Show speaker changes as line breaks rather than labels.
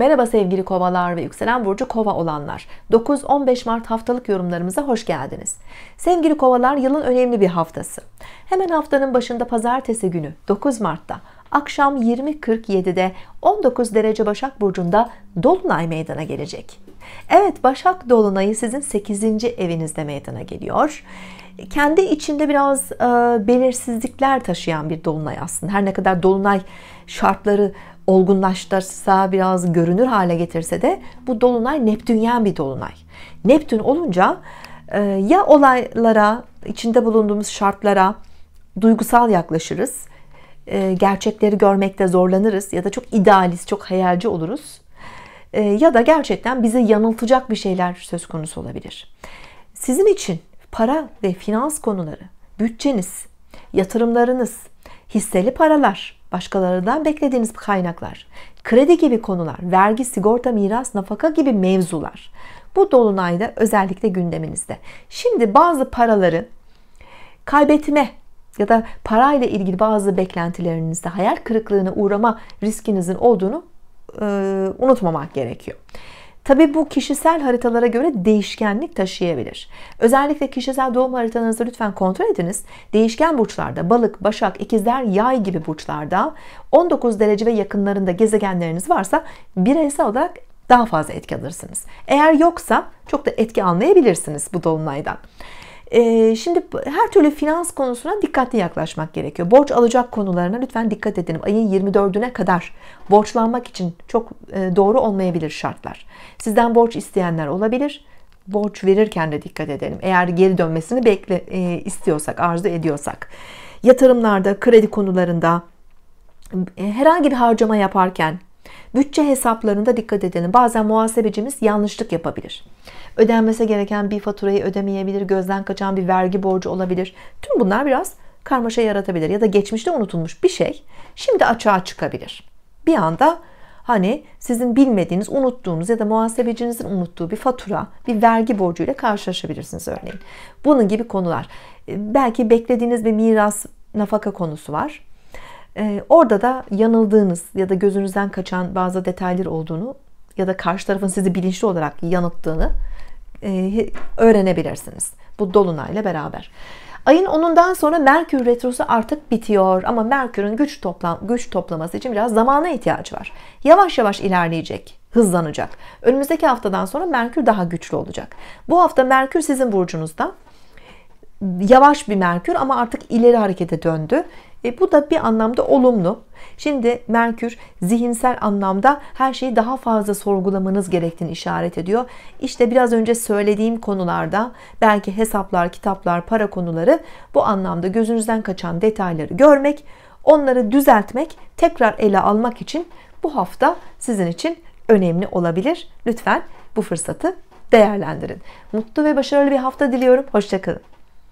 Merhaba sevgili kovalar ve yükselen burcu kova olanlar. 9-15 Mart haftalık yorumlarımıza hoş geldiniz. Sevgili kovalar yılın önemli bir haftası. Hemen haftanın başında pazartesi günü 9 Mart'ta akşam 20.47'de 19 derece Başak Burcu'nda Dolunay meydana gelecek. Evet Başak Dolunay'ı sizin 8. evinizde meydana geliyor. Kendi içinde biraz e, belirsizlikler taşıyan bir Dolunay aslında. Her ne kadar Dolunay şartları olgunlaştırsa biraz görünür hale getirse de bu dolunay Neptünyen bir dolunay. Neptün olunca e, ya olaylara içinde bulunduğumuz şartlara duygusal yaklaşırız e, gerçekleri görmekte zorlanırız ya da çok idealist, çok hayalci oluruz. E, ya da gerçekten bizi yanıltacak bir şeyler söz konusu olabilir. Sizin için para ve finans konuları, bütçeniz, yatırımlarınız, hisseli paralar, başkalarından beklediğiniz kaynaklar, kredi gibi konular, vergi, sigorta, miras, nafaka gibi mevzular. Bu dolunayda özellikle gündeminizde. Şimdi bazı paraların kaybetme ya da parayla ilgili bazı beklentilerinizde hayal kırıklığına uğrama riskinizin olduğunu e, unutmamak gerekiyor. Tabi bu kişisel haritalara göre değişkenlik taşıyabilir. Özellikle kişisel doğum haritanızı lütfen kontrol ediniz. Değişken burçlarda balık, başak, ikizler, yay gibi burçlarda 19 derece ve yakınlarında gezegenleriniz varsa bireysel olarak daha fazla etki alırsınız. Eğer yoksa çok da etki almayabilirsiniz bu dolunaydan. Ee, şimdi her türlü finans konusuna dikkatli yaklaşmak gerekiyor. Borç alacak konularına lütfen dikkat edin. Ayın 24'üne kadar borçlanmak için çok e, doğru olmayabilir şartlar. Sizden borç isteyenler olabilir. Borç verirken de dikkat edelim. Eğer geri dönmesini bekle e, istiyorsak, arzu ediyorsak. Yatırımlarda, kredi konularında, e, herhangi bir harcama yaparken Bütçe hesaplarında dikkat edelim. Bazen muhasebecimiz yanlışlık yapabilir. Ödenmesi gereken bir faturayı ödemeyebilir, gözden kaçan bir vergi borcu olabilir. Tüm bunlar biraz karmaşa yaratabilir ya da geçmişte unutulmuş bir şey şimdi açığa çıkabilir. Bir anda hani sizin bilmediğiniz, unuttuğunuz ya da muhasebecinizin unuttuğu bir fatura, bir vergi borcuyla karşılaşabilirsiniz örneğin. Bunun gibi konular. Ee, belki beklediğiniz bir miras, nafaka konusu var. Ee, orada da yanıldığınız ya da gözünüzden kaçan bazı detaylar olduğunu ya da karşı tarafın sizi bilinçli olarak yanılttığını e, öğrenebilirsiniz. Bu dolunayla beraber. Ayın 10'undan sonra Merkür retrosu artık bitiyor ama Merkür'ün güç toplam güç toplaması için biraz zamana ihtiyacı var. Yavaş yavaş ilerleyecek, hızlanacak. Önümüzdeki haftadan sonra Merkür daha güçlü olacak. Bu hafta Merkür sizin burcunuzda. Yavaş bir Merkür ama artık ileri harekete döndü. E, bu da bir anlamda olumlu. Şimdi Merkür zihinsel anlamda her şeyi daha fazla sorgulamanız gerektiğini işaret ediyor. İşte biraz önce söylediğim konularda belki hesaplar, kitaplar, para konuları bu anlamda gözünüzden kaçan detayları görmek, onları düzeltmek, tekrar ele almak için bu hafta sizin için önemli olabilir. Lütfen bu fırsatı değerlendirin. Mutlu ve başarılı bir hafta diliyorum. Hoşçakalın.